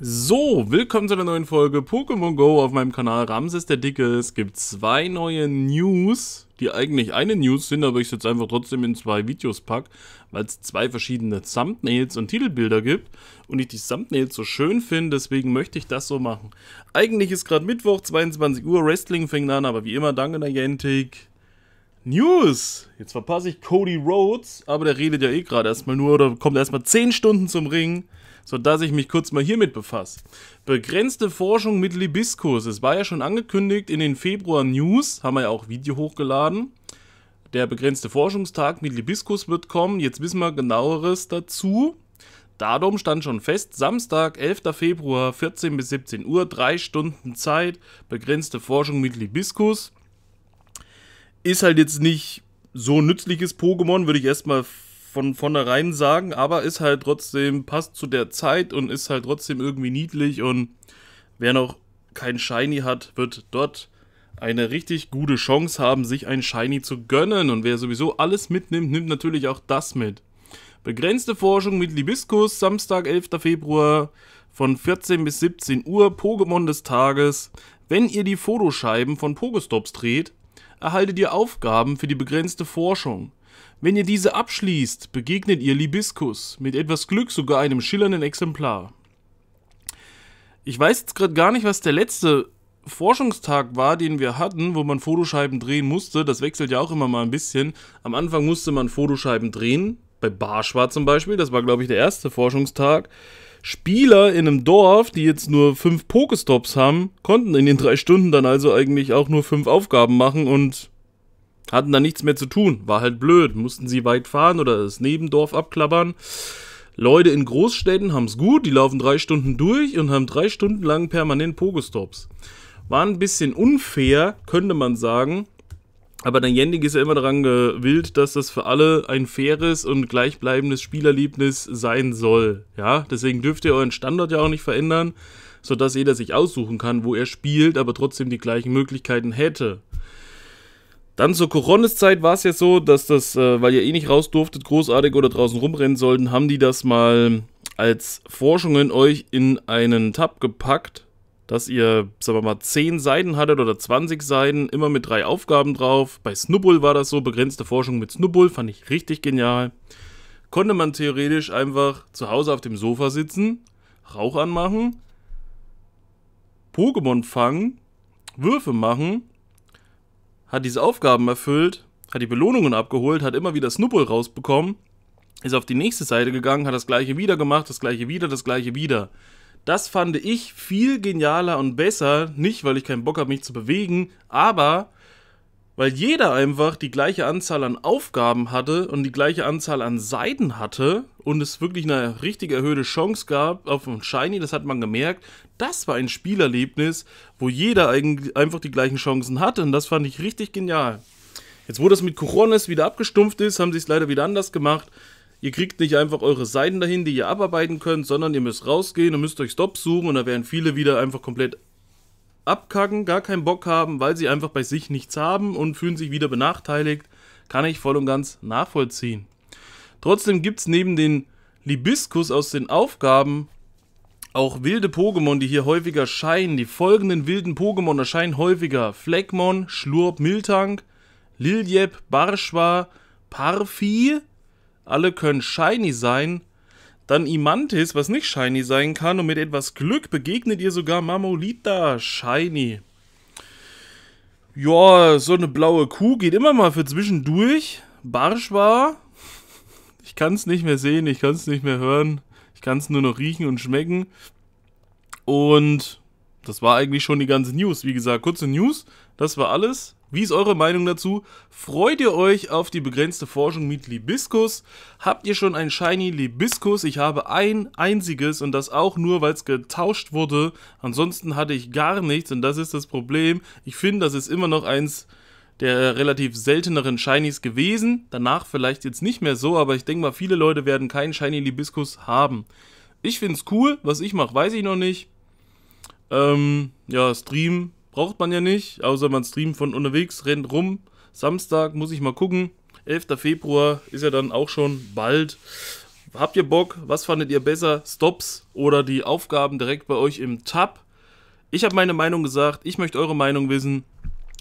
So, willkommen zu einer neuen Folge Pokémon Go auf meinem Kanal Ramses der Dicke. Es gibt zwei neue News, die eigentlich eine News sind, aber ich es jetzt einfach trotzdem in zwei Videos packe, weil es zwei verschiedene Thumbnails und Titelbilder gibt und ich die Thumbnails so schön finde, deswegen möchte ich das so machen. Eigentlich ist gerade Mittwoch, 22 Uhr, Wrestling fängt an, aber wie immer, danke Niantic. News! Jetzt verpasse ich Cody Rhodes, aber der redet ja eh gerade erstmal nur oder kommt erstmal 10 Stunden zum Ring sodass ich mich kurz mal hiermit befasse. Begrenzte Forschung mit Libiskus. Es war ja schon angekündigt in den Februar News, haben wir ja auch Video hochgeladen. Der begrenzte Forschungstag mit Libiskus wird kommen. Jetzt wissen wir genaueres dazu. Datum stand schon fest, Samstag, 11. Februar, 14 bis 17 Uhr, drei Stunden Zeit, begrenzte Forschung mit Libiskus. Ist halt jetzt nicht so nützliches Pokémon, würde ich erstmal von vornherein sagen, aber ist halt trotzdem, passt zu der Zeit und ist halt trotzdem irgendwie niedlich und wer noch kein Shiny hat, wird dort eine richtig gute Chance haben, sich ein Shiny zu gönnen. Und wer sowieso alles mitnimmt, nimmt natürlich auch das mit. Begrenzte Forschung mit Libiskus, Samstag, 11. Februar von 14 bis 17 Uhr, Pokémon des Tages. Wenn ihr die Fotoscheiben von Pokestops dreht, erhaltet ihr Aufgaben für die begrenzte Forschung. Wenn ihr diese abschließt, begegnet ihr Libiskus, mit etwas Glück sogar einem schillernden Exemplar. Ich weiß jetzt gerade gar nicht, was der letzte Forschungstag war, den wir hatten, wo man Fotoscheiben drehen musste. Das wechselt ja auch immer mal ein bisschen. Am Anfang musste man Fotoscheiben drehen, bei Barsch war zum Beispiel, das war glaube ich der erste Forschungstag. Spieler in einem Dorf, die jetzt nur fünf Pokestops haben, konnten in den drei Stunden dann also eigentlich auch nur fünf Aufgaben machen und hatten da nichts mehr zu tun. War halt blöd. Mussten sie weit fahren oder das Nebendorf abklappern. Leute in Großstädten haben es gut, die laufen drei Stunden durch und haben drei Stunden lang permanent Pogostops. War ein bisschen unfair, könnte man sagen. Aber der Jendik ist ja immer daran gewillt, dass das für alle ein faires und gleichbleibendes Spielerlebnis sein soll. Ja, deswegen dürft ihr euren Standort ja auch nicht verändern, sodass jeder sich aussuchen kann, wo er spielt, aber trotzdem die gleichen Möglichkeiten hätte. Dann zur coronis zeit war es ja so, dass das, äh, weil ihr eh nicht raus durftet, großartig oder draußen rumrennen sollten, haben die das mal als Forschungen euch in einen Tab gepackt, dass ihr, sagen wir mal, 10 Seiten hattet oder 20 Seiten, immer mit drei Aufgaben drauf. Bei Snubbull war das so, begrenzte Forschung mit Snubbull, fand ich richtig genial. Konnte man theoretisch einfach zu Hause auf dem Sofa sitzen, Rauch anmachen, Pokémon fangen, Würfe machen hat diese Aufgaben erfüllt, hat die Belohnungen abgeholt, hat immer wieder Snubbel rausbekommen, ist auf die nächste Seite gegangen, hat das gleiche wieder gemacht, das gleiche wieder, das gleiche wieder. Das fand ich viel genialer und besser, nicht weil ich keinen Bock habe, mich zu bewegen, aber weil jeder einfach die gleiche Anzahl an Aufgaben hatte und die gleiche Anzahl an Seiten hatte und es wirklich eine richtig erhöhte Chance gab auf einen Shiny, das hat man gemerkt. Das war ein Spielerlebnis, wo jeder einfach die gleichen Chancen hatte und das fand ich richtig genial. Jetzt, wo das mit Coronis wieder abgestumpft ist, haben sie es leider wieder anders gemacht. Ihr kriegt nicht einfach eure Seiten dahin, die ihr abarbeiten könnt, sondern ihr müsst rausgehen und müsst euch Stops suchen und da werden viele wieder einfach komplett abkacken, gar keinen Bock haben, weil sie einfach bei sich nichts haben und fühlen sich wieder benachteiligt, kann ich voll und ganz nachvollziehen. Trotzdem gibt es neben den Libiskus aus den Aufgaben auch wilde Pokémon, die hier häufiger scheinen. Die folgenden wilden Pokémon erscheinen häufiger. Fleckmon, Schlurp, Miltank, Liljeb, Barschwa, Parfi. Alle können shiny sein dann Imantis, was nicht shiny sein kann. Und mit etwas Glück begegnet ihr sogar Mamolita. Shiny. Ja, so eine blaue Kuh geht immer mal für zwischendurch. Barsch war. Ich kann es nicht mehr sehen, ich kann es nicht mehr hören. Ich kann es nur noch riechen und schmecken. Und das war eigentlich schon die ganze News. Wie gesagt, kurze News. Das war alles. Wie ist eure Meinung dazu? Freut ihr euch auf die begrenzte Forschung mit Libiskus? Habt ihr schon ein Shiny Libiskus? Ich habe ein einziges und das auch nur, weil es getauscht wurde. Ansonsten hatte ich gar nichts und das ist das Problem. Ich finde, das ist immer noch eins der relativ selteneren Shinies gewesen. Danach vielleicht jetzt nicht mehr so, aber ich denke mal, viele Leute werden keinen Shiny Libiskus haben. Ich finde es cool. Was ich mache, weiß ich noch nicht. Ähm, ja, Stream Braucht man ja nicht, außer man streamt von unterwegs, rennt rum. Samstag muss ich mal gucken. 11. Februar ist ja dann auch schon bald. Habt ihr Bock? Was fandet ihr besser? Stops oder die Aufgaben direkt bei euch im Tab? Ich habe meine Meinung gesagt. Ich möchte eure Meinung wissen.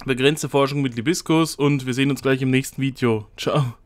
Begrenzte Forschung mit Libiskus und wir sehen uns gleich im nächsten Video. Ciao.